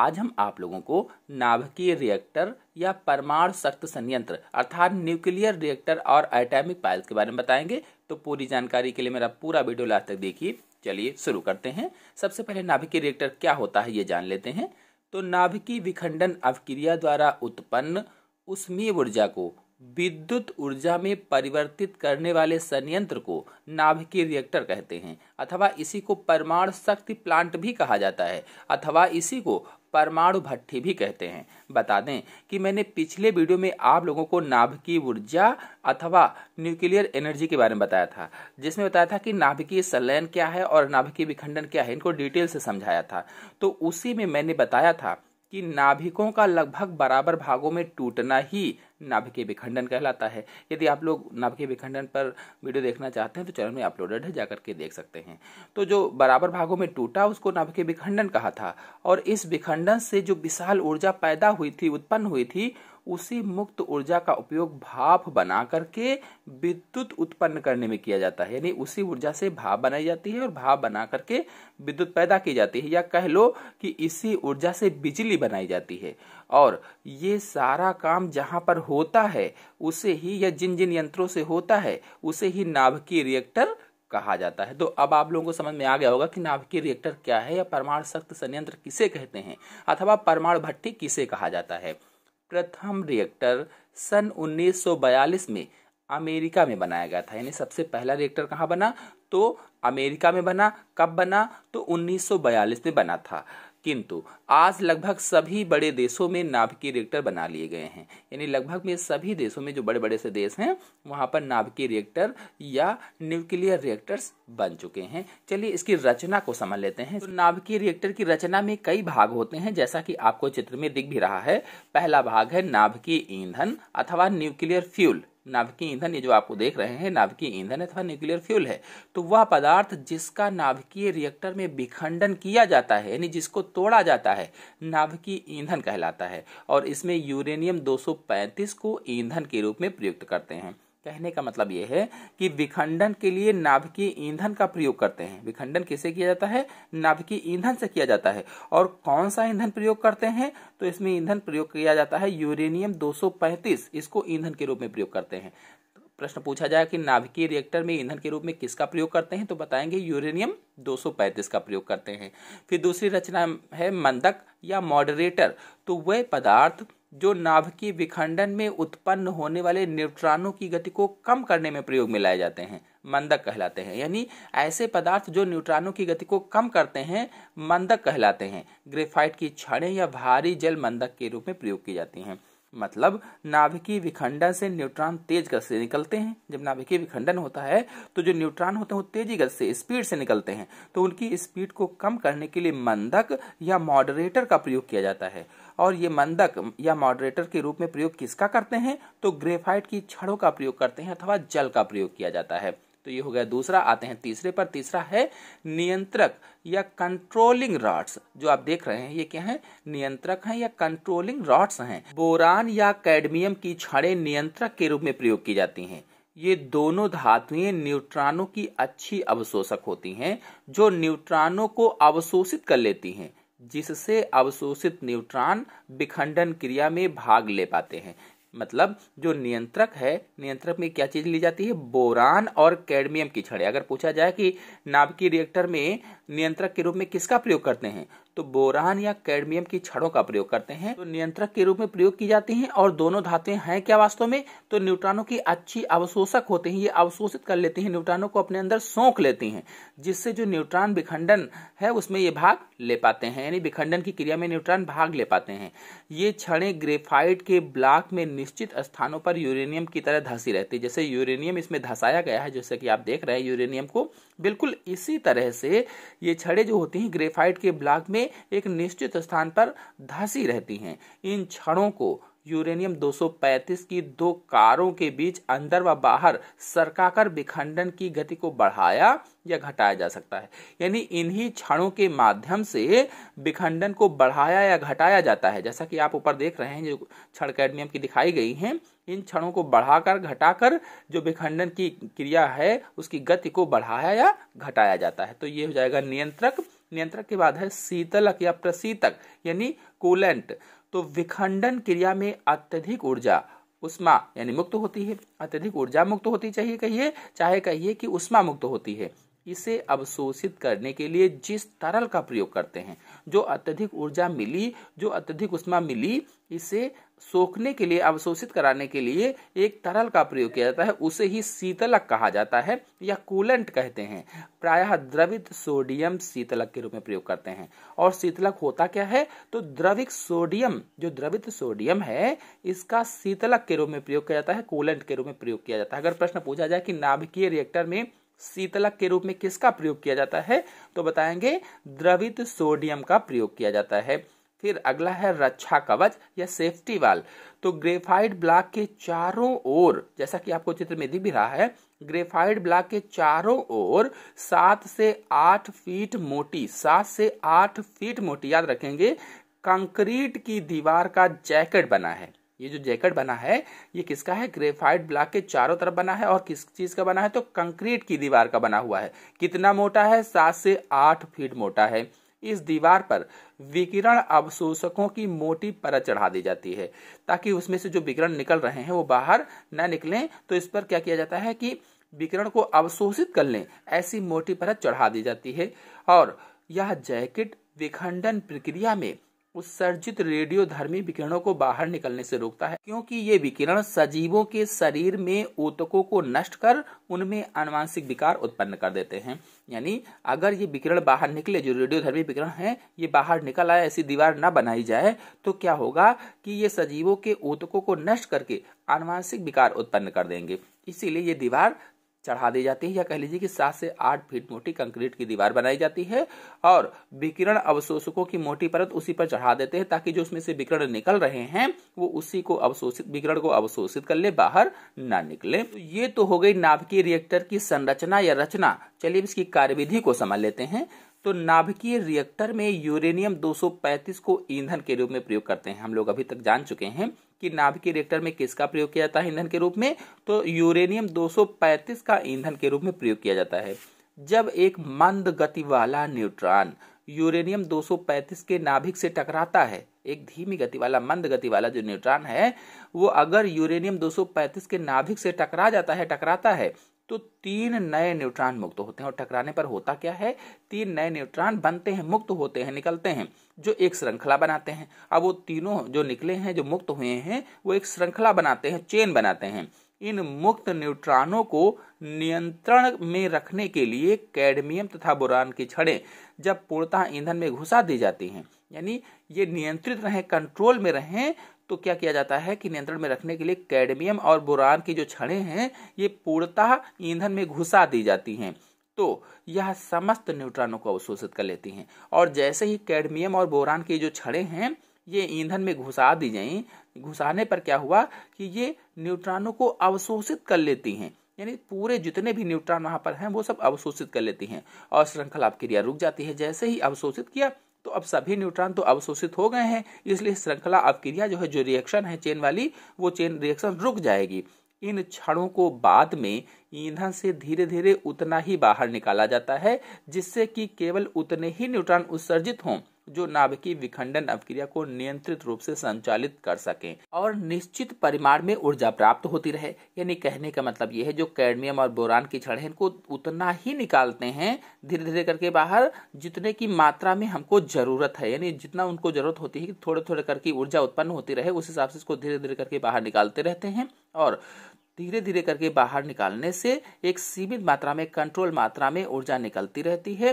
आज हम आप लोगों को नाभिकीय रिएक्टर या परमाणु शक्त संयंत्र अर्थात न्यूक्लियर रिएक्टर और एटॉमिक पाइल्स के बारे में बताएंगे तो पूरी जानकारी के लिए मेरा पूरा वीडियो लास्ट तक देखिए चलिए शुरू करते हैं सबसे पहले नाभिकीय रिएक्टर क्या होता है ये जान लेते हैं तो नाभिकीय विखंडन अवक्रिया द्वारा उत्पन्न उष्मीय ऊर्जा को विद्युत ऊर्जा में परिवर्तित करने वाले संयंत्र को नाभिकीय रिएक्टर कहते हैं अथवा इसी को परमाणु शक्ति प्लांट भी कहा जाता है अथवा इसी को परमाणु भट्टी भी कहते हैं बता दें कि मैंने पिछले वीडियो में आप लोगों को नाभिकीय ऊर्जा अथवा न्यूक्लियर एनर्जी के बारे में बताया था जिसमें बताया था कि नाभिकीय संलयन क्या है और नाभिकीय विखंडन क्या है इनको डिटेल से समझाया था तो उसी में मैंने बताया था कि नाभिकों का लगभग बराबर भागों में टूटना ही नाभिकीय विखंडन कहलाता है यदि आप लोग नाभिकीय विखंडन पर वीडियो देखना चाहते हैं तो चैनल में अपलोडेड है जाकर के देख सकते हैं तो जो बराबर भागों में टूटा उसको नाभिकीय विखंडन कहा था और इस विखंडन से जो विशाल ऊर्जा पैदा हुई थी उत्पन्न हुई थी उसी मुक्त ऊर्जा का उपयोग भाप बना करके विद्युत उत्पन्न करने में किया जाता है यानी उसी ऊर्जा से भाप बनाई जाती है और भाप बना करके विद्युत पैदा की जाती है या कह लो कि इसी ऊर्जा से बिजली बनाई जाती है और ये सारा काम जहां पर होता है उसे ही या जिन जिन यंत्रों से होता है उसे ही नाभिकीय रिएक्टर कहा जाता है तो अब आप लोगों को समझ में आ गया होगा कि नाभिकीय रिएक्टर क्या है या परमाणु शक्त संयंत्र किसे कहते हैं अथवा परमाणु भट्टी किसे कहा जाता है प्रथम रिएक्टर सन 1942 में अमेरिका में बनाया गया था यानी सबसे पहला रिएक्टर कहाँ बना तो अमेरिका में बना कब बना तो 1942 में बना था किंतु आज लगभग सभी बड़े देशों में नाभिकीय रिएक्टर बना लिए गए हैं यानी लगभग में सभी देशों में जो बड़े बड़े से देश हैं वहाँ पर नाभिकीय रिएक्टर या न्यूक्लियर रिएक्टर्स बन चुके हैं चलिए इसकी रचना को समझ लेते हैं तो नाभिकीय रिएक्टर की रचना में कई भाग होते हैं जैसा कि आपको चित्र में दिख भी रहा है पहला भाग है नाभिकीय ईंधन अथवा न्यूक्लियर फ्यूल नाभिकीय ईंधन ये जो आपको देख रहे हैं नाभिकीय ईंधन अथवा न्यूक्लियर फ्यूल है तो वह पदार्थ जिसका नाभिकीय रिएक्टर में विखंडन किया जाता है यानी जिसको तोड़ा जाता है नाभिकीय ईंधन कहलाता है और इसमें यूरेनियम 235 को ईंधन के रूप में प्रयुक्त करते हैं कहने का मतलब यह है कि विखंडन के लिए नाभिकीय ईंधन का प्रयोग करते हैं विखंडन किसे किया जाता है नाभिकीय ईंधन से किया जाता है और कौन सा ईंधन प्रयोग करते हैं तो इसमें ईंधन प्रयोग किया जाता है यूरेनियम 235 इसको ईंधन के रूप में प्रयोग करते हैं प्रश्न पूछा जाए कि नाभिकीय रिएक्टर में ईंधन के रूप में किसका प्रयोग करते हैं तो बताएंगे यूरेनियम 235 का प्रयोग करते हैं फिर दूसरी रचना है मंदक या मॉडरेटर तो वह पदार्थ जो नाभिकीय विखंडन में उत्पन्न होने वाले न्यूट्रॉनों की गति को कम करने में प्रयोग में लाए जाते हैं मंदक कहलाते हैं यानी ऐसे पदार्थ जो न्यूट्रॉनों की गति को कम करते हैं मंदक कहलाते हैं ग्रेफाइट की छड़ें या भारी जल मंदक के रूप में प्रयोग की जाती हैं मतलब नाभिकीय विखंडन से न्यूट्रॉन तेज गति से निकलते हैं जब नाभिकीय विखंडन होता है तो जो न्यूट्रॉन होते हैं वो तेजी गति से स्पीड से निकलते हैं तो उनकी स्पीड को कम करने के लिए मंदक या मॉडरेटर का प्रयोग किया जाता है और ये मंदक या मॉडरेटर के रूप में प्रयोग किसका करते हैं तो ग्रेफाइट की छड़ों का प्रयोग करते हैं अथवा जल का प्रयोग किया जाता है तो ये हो गया दूसरा आते हैं तीसरे पर तीसरा है नियंत्रक या कंट्रोलिंग रॉड्स जो आप देख रहे हैं ये क्या है नियंत्रक हैं या कंट्रोलिंग रॉड्स हैं बोरान या कैडमियम की छड़ें नियंत्रक के रूप में प्रयोग की जाती हैं ये दोनों धातुएं न्यूट्रॉनों की अच्छी अवशोषक होती हैं जो न्यूट्रॉनों को अवशोषित कर लेती हैं जिससे अवशोषित न्यूट्रॉन विखंडन क्रिया में भाग ले पाते हैं मतलब जो नियंत्रक है नियंत्रक में क्या चीज ली जाती है बोरान और कैडमियम की छड़े अगर पूछा जाए कि नाभिकीय रिएक्टर में नियंत्रक के रूप में किसका प्रयोग करते हैं तो बोरान या कैडमियम की छड़ों का प्रयोग करते हैं तो नियंत्रक के रूप में प्रयोग की जाती हैं और दोनों धातुएं हैं क्या वास्तव में तो न्यूट्रॉनों की अच्छी अवशोषक होते हैं ये अवशोषित कर लेती हैं न्यूट्रॉनों को अपने अंदर सोख लेती हैं जिससे जो न्यूट्रॉन विखंडन है उसमें ये भाग ले पाते हैं यानी विखंडन की क्रिया में न्यूट्रॉन भाग ले पाते हैं ये छड़े ग्रेफाइड के ब्लॉक में निश्चित स्थानों पर यूरेनियम की तरह धसी रहती है जैसे यूरेनियम इसमें धसाया गया है जैसे कि आप देख रहे हैं यूरेनियम को बिल्कुल इसी तरह से ये छड़े जो होती हैं ग्रेफाइड के ब्लॉक में में एक निश्चित स्थान पर धसी रहती हैं इन क्षणों को यूरेनियम 235 की दो कारों के बीच अंदर व बाहर सरकाकर विखंडन की गति को बढ़ाया या घटाया जा सकता है यानी इन्हीं क्षणों के माध्यम से विखंडन को बढ़ाया या घटाया जाता है जैसा कि आप ऊपर देख रहे हैं जो क्षण कैडमियम की दिखाई गई हैं इन क्षणों को बढ़ाकर घटाकर जो विखंडन की क्रिया है उसकी गति को बढ़ाया या घटाया जाता है तो ये हो जाएगा नियंत्रक नियंत्रक के बाद है शीतलक या प्रशीतक यानी कूलेंट तो विखंडन क्रिया में अत्यधिक ऊर्जा उष्मा यानी मुक्त होती है अत्यधिक ऊर्जा मुक्त होती चाहिए कहिए चाहे कहिए कि उष्मा मुक्त होती है इसे अवशोषित करने के लिए जिस तरल का प्रयोग करते हैं जो अत्यधिक ऊर्जा मिली जो अत्यधिक उष्मा मिली इसे सोखने के लिए अवशोषित कराने के लिए एक तरल का प्रयोग किया जाता है उसे ही शीतलक कहा जाता है या कूलेंट कहते हैं प्रायः द्रवित सोडियम शीतलक के रूप में प्रयोग करते हैं और शीतलक होता क्या है तो द्रविक सोडियम जो द्रवित सोडियम है इसका शीतलक के रूप में प्रयोग किया जाता है कूलेंट के रूप में प्रयोग किया जाता है अगर प्रश्न पूछा जाए कि नाभिकीय रिएक्टर में शीतलक के रूप में किसका प्रयोग किया जाता है तो बताएंगे द्रवित सोडियम का प्रयोग किया जाता है फिर अगला है रक्षा कवच या सेफ्टी वाल तो ग्रेफाइड ब्लॉक के चारों ओर जैसा कि आपको चित्र में दिख भी रहा है ग्रेफाइड ब्लॉक के चारों ओर सात से आठ फीट मोटी सात से आठ फीट मोटी याद रखेंगे कंक्रीट की दीवार का जैकेट बना है ये जो जैकेट बना है ये किसका है ग्रेफाइट ब्लॉक के चारों तरफ बना है और किस चीज का बना है तो कंक्रीट की दीवार का बना हुआ है कितना मोटा है सात से आठ फीट मोटा है इस दीवार पर विकिरण अवशोषकों की मोटी परत चढ़ा दी जाती है ताकि उसमें से जो विकिरण निकल रहे हैं वो बाहर न निकले तो इस पर क्या किया जाता है कि विकिरण को अवशोषित कर लें ऐसी मोटी परत चढ़ा दी जाती है और यह जैकेट विखंडन प्रक्रिया में उत्सर्जित रेडियोधर्मी विकिरणों को बाहर निकलने से रोकता है क्योंकि ये विकिरण सजीवों के शरीर में ऊतकों को नष्ट कर उनमें अनुवांशिक विकार उत्पन्न कर देते हैं यानी अगर ये विकिरण बाहर निकले जो रेडियोधर्मी विकिरण है ये बाहर निकल आए ऐसी दीवार ना बनाई जाए तो क्या होगा कि ये सजीवों के ऊतकों को नष्ट करके अनुवांशिक विकार उत्पन्न कर देंगे इसीलिए ये दीवार चढ़ा दी जाती है या कह लीजिए कि सात से आठ फीट मोटी कंक्रीट की दीवार बनाई जाती है और विकिरण अवशोषकों की मोटी परत उसी पर चढ़ा देते हैं ताकि जो उसमें से विकिरण निकल रहे हैं वो उसी को अवशोषित विकिरण को अवशोषित कर ले बाहर ना निकले तो ये तो हो गई नाभिकीय रिएक्टर की संरचना या रचना चलिए इसकी कार्यविधि को समझ लेते हैं तो नाभिकीय रिएक्टर में यूरेनियम 235 को ईंधन के रूप में प्रयोग करते हैं हम लोग अभी तक जान चुके हैं कि के रिएक्टर में किसका प्रयोग किया जाता है ईंधन के रूप में तो यूरेनियम 235 का ईंधन के रूप में प्रयोग किया जाता है जब एक मंद गति वाला न्यूट्रॉन यूरेनियम 235 के नाभिक से टकराता है एक धीमी गति वाला मंद गति वाला जो न्यूट्रॉन है वो अगर यूरेनियम 235 के नाभिक से टकरा जाता है टकराता है तो तीन नए न्यूट्रॉन मुक्त होते हैं और टकराने पर होता क्या है तीन नए न्यूट्रॉन बनते हैं मुक्त होते हैं निकलते हैं जो एक श्रृंखला बनाते हैं अब वो तीनों जो निकले हैं जो मुक्त हुए हैं वो एक श्रृंखला बनाते हैं चेन बनाते हैं इन मुक्त न्यूट्रॉनों को नियंत्रण में रखने के लिए कैडमियम तथा बुरान की छड़ें जब पूर्णतः ईंधन में घुसा दी जाती हैं यानी ये नियंत्रित रहें कंट्रोल में रहें तो क्या किया जाता है कि नियंत्रण में रखने के लिए कैडमियम और बोरान की जो छड़े हैं ये पूर्णतः ईंधन में घुसा दी जाती हैं तो यह समस्त न्यूट्रॉनों को अवशोषित कर लेती हैं और जैसे ही कैडमियम और बोरान की जो छड़े हैं ये ईंधन में घुसा दी जाएं घुसाने पर क्या हुआ कि ये न्यूट्रॉनों को अवशोषित कर लेती हैं यानी पूरे जितने भी न्यूट्रॉन वहां पर हैं वो सब अवशोषित कर लेती हैं और श्रृंखला क्रिया रुक जाती है जैसे ही अवशोषित किया तो अब सभी न्यूट्रॉन तो अवशोषित हो गए हैं इसलिए श्रृंखला अवक्रिया जो है जो रिएक्शन है चेन वाली वो चेन रिएक्शन रुक जाएगी इन क्षणों को बाद में ईंधन से धीरे धीरे उतना ही बाहर निकाला जाता है जिससे कि केवल उतने ही न्यूट्रॉन उत्सर्जित हों जो नाभिकीय विखंडन अभिक्रिया को नियंत्रित रूप से संचालित कर सके और निश्चित परिमाण में ऊर्जा प्राप्त होती रहे यानी कहने का मतलब यह है जो कैडमियम और बोरान की छड़े इनको उतना ही निकालते हैं धीरे धीरे करके बाहर जितने की मात्रा में हमको जरूरत है यानी जितना उनको जरूरत होती है थोड़े थोड़े करके ऊर्जा उत्पन्न होती रहे उस हिसाब से इसको धीरे धीरे करके बाहर निकालते रहते हैं और धीरे धीरे करके बाहर निकालने से एक सीमित मात्रा में कंट्रोल मात्रा में ऊर्जा निकलती रहती है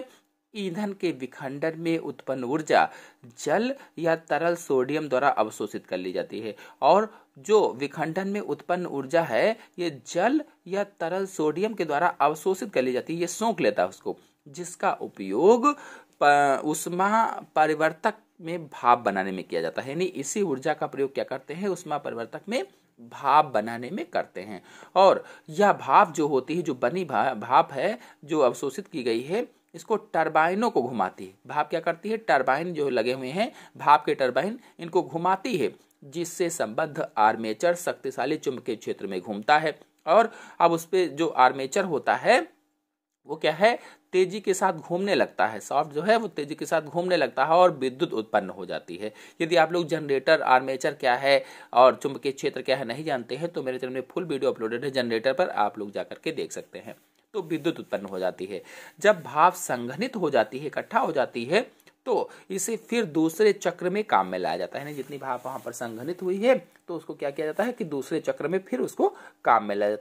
ईंधन के विखंडन में उत्पन्न ऊर्जा जल या तरल सोडियम द्वारा अवशोषित कर ली जाती है और जो विखंडन में उत्पन्न ऊर्जा है ये जल या तरल सोडियम के द्वारा अवशोषित कर ली जाती है ये सोख लेता है उसको जिसका उपयोग उष्मा परिवर्तक में भाप बनाने में किया जाता है यानी इसी ऊर्जा का प्रयोग क्या करते हैं उष्मा परिवर्तक में भाप बनाने में करते हैं और यह भाप जो होती है जो बनी भाप है जो अवशोषित की गई है इसको टरबाइनों को घुमाती है भाप क्या करती है टरबाइन जो लगे हुए हैं भाप के टरबाइन इनको घुमाती है जिससे संबद्ध आर्मेचर शक्तिशाली चुंबकीय क्षेत्र में घूमता है और अब उस पर जो आर्मेचर होता है वो क्या है तेजी के साथ घूमने लगता है सॉफ्ट जो है वो तेजी के साथ घूमने लगता है और विद्युत उत्पन्न हो जाती है यदि आप लोग जनरेटर आर्मेचर क्या है और चुंबकीय क्षेत्र क्या है नहीं जानते हैं तो मेरे चैनल में फुल वीडियो अपलोडेड है जनरेटर पर आप लोग जाकर के देख सकते हैं तो विद्युत उत्पन्न हो जाती है जब भाप संघनित हो जाती है इकट्ठा हो जाती है तो इसे फिर दूसरे चक्र में काम में लाया जाता है ना जितनी भाप वहां पर संघनित हुई है तो उसको क्या किया जाता है कि दूसरे चक्र में फिर उसको काम में लाया जाता है